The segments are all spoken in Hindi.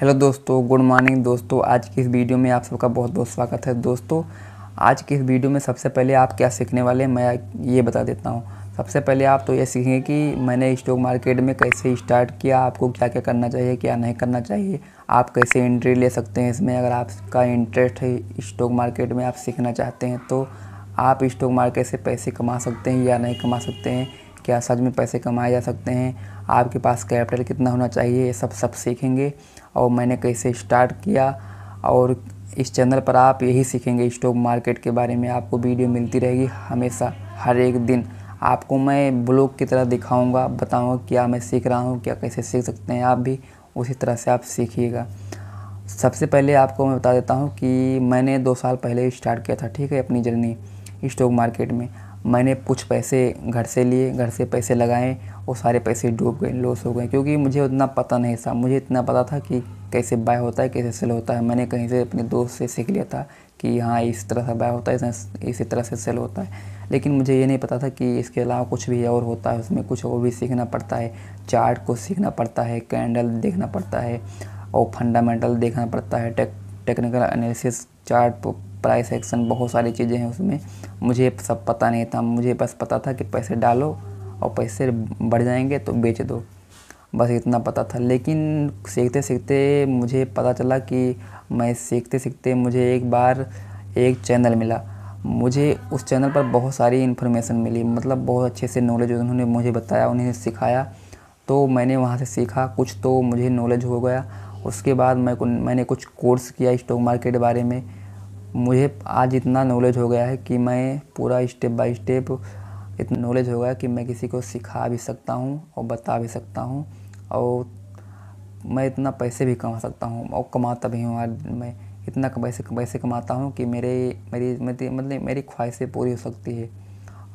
हेलो दोस्तों गुड मॉर्निंग दोस्तों आज की इस वीडियो में आप सबका बहुत बहुत स्वागत है दोस्तों आज की इस वीडियो में सबसे पहले आप क्या सीखने वाले हैं मैं ये बता देता हूँ सबसे पहले आप तो ये सीखेंगे कि मैंने स्टॉक मार्केट में कैसे स्टार्ट किया आपको क्या क्या करना चाहिए क्या नहीं करना चाहिए आप कैसे एंट्री ले सकते हैं इसमें अगर आपका इंटरेस्ट है स्टॉक मार्केट में आप सीखना चाहते हैं तो आप स्टॉक मार्केट से पैसे कमा सकते हैं या नहीं कमा सकते हैं क्या सच में पैसे कमाए जा सकते हैं आपके पास कैपिटल कितना होना चाहिए ये सब सब सीखेंगे और मैंने कैसे स्टार्ट किया और इस चैनल पर आप यही सीखेंगे स्टॉक मार्केट के बारे में आपको वीडियो मिलती रहेगी हमेशा हर एक दिन आपको मैं ब्लॉग की तरह दिखाऊंगा बताऊंगा क्या मैं सीख रहा हूँ क्या कैसे सीख सकते हैं आप भी उसी तरह से आप सीखिएगा सबसे पहले आपको मैं बता देता हूँ कि मैंने दो साल पहले स्टार्ट किया था ठीक है अपनी जर्नी स्टॉक मार्केट में मैंने कुछ पैसे घर से लिए घर से पैसे लगाए और सारे पैसे डूब गए लॉस हो गए क्योंकि मुझे उतना पता नहीं था मुझे इतना पता था कि कैसे बाय होता है कैसे सेल होता है मैंने कहीं से अपने दोस्त से सीख लिया था कि हाँ इस तरह से बाय होता है इसी तरह से सेल होता है लेकिन मुझे ये नहीं पता था कि इसके अलावा कुछ भी और होता है उसमें कुछ और भी सीखना पड़ता है चार्ट को सीखना पड़ता है कैंडल देखना पड़ता है और फंडामेंटल देखना पड़ता है tech technical analysis chart price action बहुत सारी चीज़ें हैं उसमें मुझे सब पता नहीं था मुझे बस पता था कि पैसे डालो और पैसे बढ़ जाएंगे तो बेच दो बस इतना पता था लेकिन सीखते सीखते मुझे पता चला कि मैं सीखते सीखते मुझे एक बार एक चैनल मिला मुझे उस चैनल पर बहुत सारी इन्फॉर्मेशन मिली मतलब बहुत अच्छे से नॉलेज उन्होंने मुझे बताया उन्हें सिखाया तो मैंने वहाँ से सीखा कुछ तो मुझे नॉलेज हो गया उसके बाद मैं मैंने कुछ कोर्स किया स्टॉक मार्केट बारे में मुझे आज इतना नॉलेज हो गया है कि मैं पूरा स्टेप बाय स्टेप इतना नॉलेज हो गया कि मैं किसी को सिखा भी सकता हूँ और बता भी सकता हूँ और मैं इतना पैसे भी कमा सकता हूँ और कमाता भी हूँ आज मैं इतना पैसे पैसे कमाता हूँ कि मेरे मेरी मतलब मेरी ख्वाहिशें पूरी हो सकती है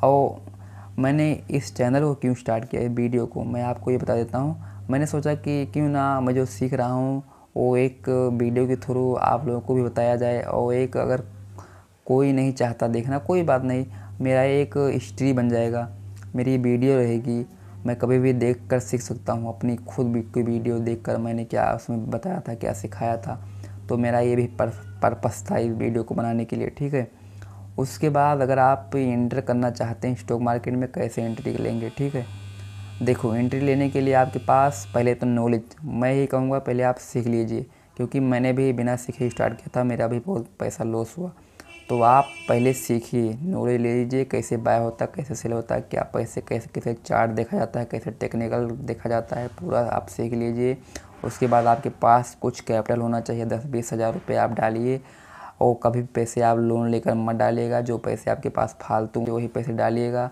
और मैंने इस चैनल को क्यों स्टार्ट किया है वीडियो को मैं आपको ये बता देता हूँ मैंने सोचा कि क्यों ना मैं जो सीख रहा हूँ वो एक वीडियो के थ्रू आप लोगों को भी बताया जाए और एक अगर कोई नहीं चाहता देखना कोई बात नहीं मेरा एक हिस्ट्री बन जाएगा मेरी वीडियो रहेगी मैं कभी भी देख कर सीख सकता हूँ अपनी खुद भी कोई वीडियो देख कर मैंने क्या उसमें बताया था क्या सिखाया था तो मेरा ये भी पर्पस था इस वीडियो को बनाने के लिए ठीक है उसके बाद अगर आप इंटर करना चाहते हैं स्टॉक मार्केट में कैसे एंट्री लेंगे ठीक है देखो एंट्री लेने के लिए आपके पास पहले तो नॉलेज मैं ही कहूँगा पहले आप सीख लीजिए क्योंकि मैंने भी बिना सीखे स्टार्ट किया था मेरा भी बहुत पैसा लॉस हुआ तो आप पहले सीखिए नॉलेज ले लीजिए कैसे बाय होता है कैसे सेल होता है क्या पैसे कैसे कैसे चार्ट देखा जाता है कैसे टेक्निकल देखा जाता है पूरा आप सीख लीजिए उसके बाद आपके पास कुछ कैपिटल होना चाहिए दस बीस हज़ार रुपये आप डालिए और कभी पैसे आप लोन लेकर मत डालिएगा जो पैसे आपके पास फालतू वही पैसे डालिएगा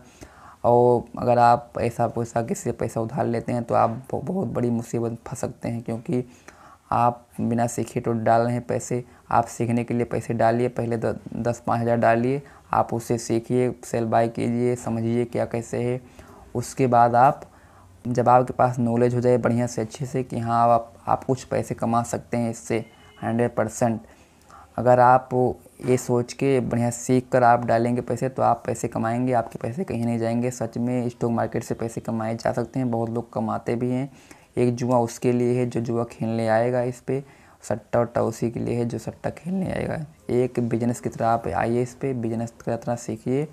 और अगर आप ऐसा पैसा किसी से पैसा उधार लेते हैं तो आप बहुत बड़ी मुसीबत फंस सकते हैं क्योंकि आप बिना सीखे तो डाल रहे हैं पैसे आप सीखने के लिए पैसे डालिए पहले द, दस पाँच हज़ार डालिए आप उससे सीखिए सेल बाय कीजिए समझिए क्या कैसे है उसके बाद आप जब आपके पास नॉलेज हो जाए बढ़िया से अच्छे से कि हाँ आप आप कुछ पैसे कमा सकते हैं इससे हंड्रेड परसेंट अगर आप ये सोच के बढ़िया सीख कर आप डालेंगे पैसे तो आप पैसे कमाएंगे आपके पैसे कहीं नहीं जाएंगे सच में स्टॉक मार्केट से पैसे कमाए जा सकते हैं बहुत लोग कमाते भी हैं एक जुआ उसके लिए है जो जुआ खेलने आएगा इस पर सट्टा वट्टा उसी के लिए है जो सट्टा खेलने आएगा एक बिजनेस की तरह आप आइए इस पर बिजनेस की तरह सीखिए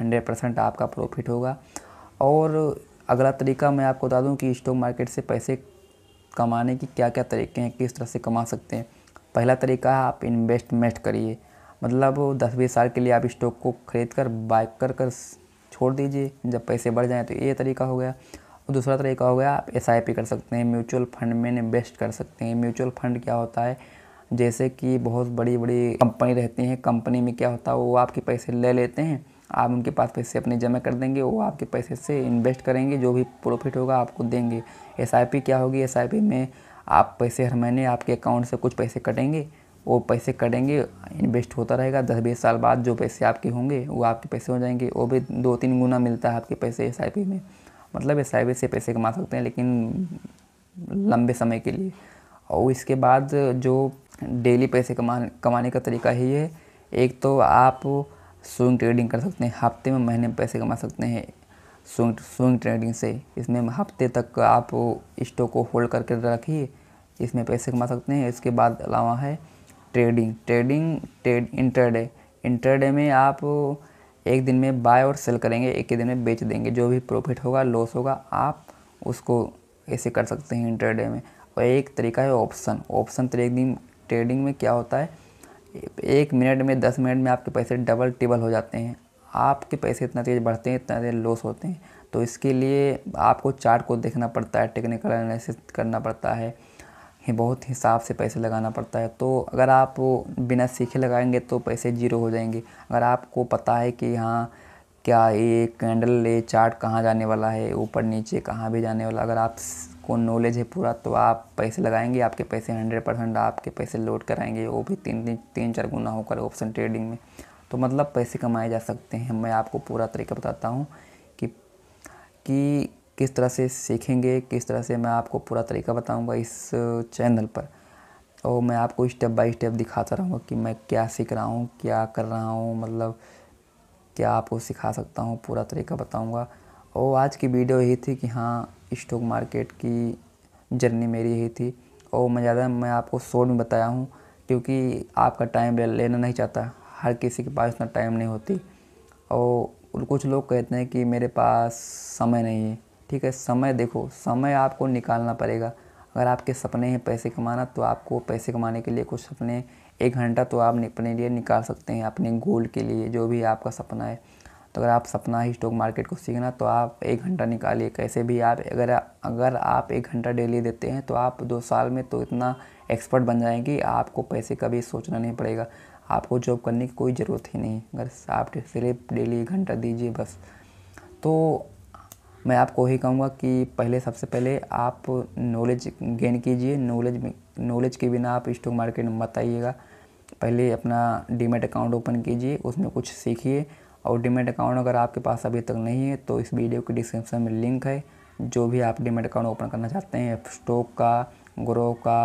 हंड्रेड परसेंट आपका प्रॉफिट होगा और अगला तरीका मैं आपको बता दूं कि स्टॉक मार्केट से पैसे कमाने की क्या क्या तरीके हैं किस तरह से कमा सकते हैं पहला तरीका है आप इन्वेस्टमेंट करिए मतलब दस बीस साल के लिए आप स्टॉक को ख़रीद कर बाइक कर कर छोड़ दीजिए जब पैसे बढ़ जाएँ तो ये तरीका हो गया और दूसरा तरीका हो गया आप एस कर सकते हैं म्यूचुअल फंड में इन्वेस्ट कर सकते हैं म्यूचुअल फंड क्या होता है जैसे कि बहुत बड़ी बड़ी कंपनी रहती हैं कंपनी में क्या होता है वो आपके पैसे ले लेते हैं आप उनके पास पैसे अपने जमा कर देंगे वो आपके पैसे से इन्वेस्ट करेंगे जो भी प्रॉफिट होगा आपको देंगे एस क्या होगी एस में आप पैसे हर महीने आपके अकाउंट से कुछ पैसे कटेंगे वो पैसे कटेंगे इन्वेस्ट होता रहेगा दस बीस साल बाद जो पैसे आपके होंगे वो आपके पैसे हो जाएंगे वो भी दो तीन गुना मिलता है आपके पैसे एस में मतलब एस से पैसे कमा सकते हैं लेकिन लंबे समय के लिए और इसके बाद जो डेली पैसे कमा कमाने का तरीका ही है एक तो आप स्विंग ट्रेडिंग कर सकते हैं हफ्ते में महीने में पैसे कमा सकते हैं स्विंग स्विंग ट्रेडिंग से इसमें हफ्ते तक आप स्टॉक को होल्ड करके रखिए इसमें पैसे कमा सकते हैं इसके बाद अलावा है trading trading trade intraday intraday में आप एक दिन में बाय और सेल करेंगे एक ही दिन में बेच देंगे जो भी प्रॉफिट होगा लॉस होगा आप उसको ऐसे कर सकते हैं इंटरडे में और एक तरीका है ऑप्शन ऑप्शन तो एक दिन ट्रेडिंग में क्या होता है एक मिनट में दस मिनट में आपके पैसे डबल टिबल हो जाते हैं आपके पैसे इतना तेज़ बढ़ते हैं इतना तेज़ लॉस होते हैं तो इसके लिए आपको चार्ट को देखना पड़ता है टेक्निकल एनालिसिस करना पड़ता है ही बहुत हिसाब से पैसे लगाना पड़ता है तो अगर आप बिना सीखे लगाएंगे तो पैसे जीरो हो जाएंगे अगर आपको पता है कि हाँ क्या ये कैंडल ये चार्ट कहाँ जाने वाला है ऊपर नीचे कहाँ भी जाने वाला अगर आपको नॉलेज है पूरा तो आप पैसे लगाएंगे आपके पैसे हंड्रेड परसेंट आपके पैसे लोड कराएंगे वो भी तीन तीन तीन चार गुना होकर ऑप्शन ट्रेडिंग में तो मतलब पैसे कमाए जा सकते हैं मैं आपको पूरा तरीका बताता हूँ कि कि किस तरह से सीखेंगे किस तरह से मैं आपको पूरा तरीका बताऊंगा इस चैनल पर और मैं आपको स्टेप बाय स्टेप दिखाता रहूँगा कि मैं क्या सीख रहा हूँ क्या कर रहा हूँ मतलब क्या आपको सिखा सकता हूँ पूरा तरीका बताऊँगा और आज की वीडियो यही थी कि हाँ स्टॉक मार्केट की जर्नी मेरी यही थी और मैं ज़्यादा मैं आपको शॉर्ट में बताया हूँ क्योंकि आपका टाइम लेना नहीं चाहता हर किसी के पास इतना टाइम नहीं होती और कुछ लोग कहते हैं कि मेरे पास समय नहीं है ठीक है समय देखो समय आपको निकालना पड़ेगा अगर आपके सपने हैं पैसे कमाना तो आपको पैसे कमाने के लिए कुछ सपने एक घंटा तो आप अपने लिए निकाल सकते हैं अपने गोल के लिए जो भी आपका सपना है तो अगर आप सपना है स्टॉक मार्केट को सीखना तो आप एक घंटा निकालिए कैसे भी आप अगर अगर आप एक घंटा डेली देते हैं तो आप दो साल में तो इतना एक्सपर्ट बन जाएंगे आपको पैसे का भी सोचना नहीं पड़ेगा आपको जॉब करने की कोई ज़रूरत ही नहीं अगर आप सिर्फ डेली एक घंटा दीजिए बस तो मैं आपको यही कहूँगा कि पहले सबसे पहले आप नॉलेज गेन कीजिए नॉलेज नॉलेज के बिना आप स्टॉक मार्केट में मत आइएगा पहले अपना डीमेट अकाउंट ओपन कीजिए उसमें कुछ सीखिए और डीमेट अकाउंट अगर आपके पास अभी तक नहीं है तो इस वीडियो के डिस्क्रिप्शन में लिंक है जो भी आप डीमेट अकाउंट ओपन करना चाहते हैं स्टॉक का ग्रो का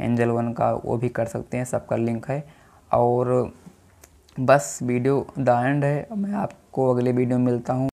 एंजल वन का वो भी कर सकते हैं सबका लिंक है और बस वीडियो द एंड है मैं आपको अगले वीडियो में मिलता हूँ